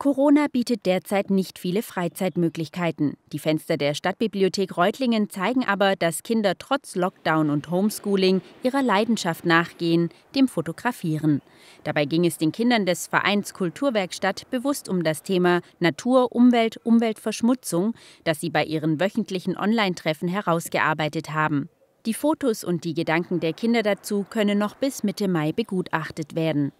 Corona bietet derzeit nicht viele Freizeitmöglichkeiten. Die Fenster der Stadtbibliothek Reutlingen zeigen aber, dass Kinder trotz Lockdown und Homeschooling ihrer Leidenschaft nachgehen, dem Fotografieren. Dabei ging es den Kindern des Vereins Kulturwerkstatt bewusst um das Thema Natur, Umwelt, Umweltverschmutzung, das sie bei ihren wöchentlichen Online-Treffen herausgearbeitet haben. Die Fotos und die Gedanken der Kinder dazu können noch bis Mitte Mai begutachtet werden.